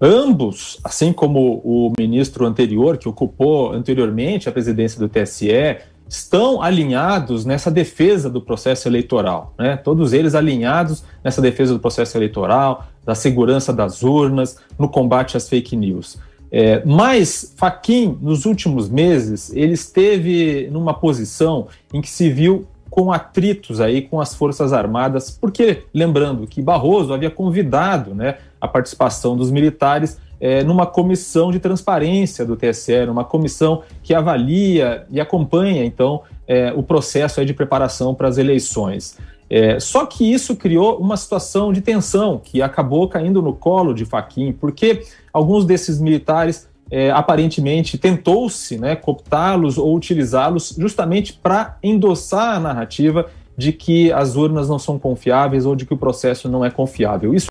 Ambos, assim como o ministro anterior, que ocupou anteriormente a presidência do TSE, estão alinhados nessa defesa do processo eleitoral, né? Todos eles alinhados nessa defesa do processo eleitoral, da segurança das urnas, no combate às fake news. É, mas Faquin, nos últimos meses, ele esteve numa posição em que se viu com atritos aí com as Forças Armadas, porque, lembrando que Barroso havia convidado né, a participação dos militares é, numa comissão de transparência do TSE, uma comissão que avalia e acompanha, então, é, o processo de preparação para as eleições. É, só que isso criou uma situação de tensão que acabou caindo no colo de Faquim, porque alguns desses militares é, aparentemente tentou-se né, cooptá-los ou utilizá-los justamente para endossar a narrativa de que as urnas não são confiáveis ou de que o processo não é confiável. Isso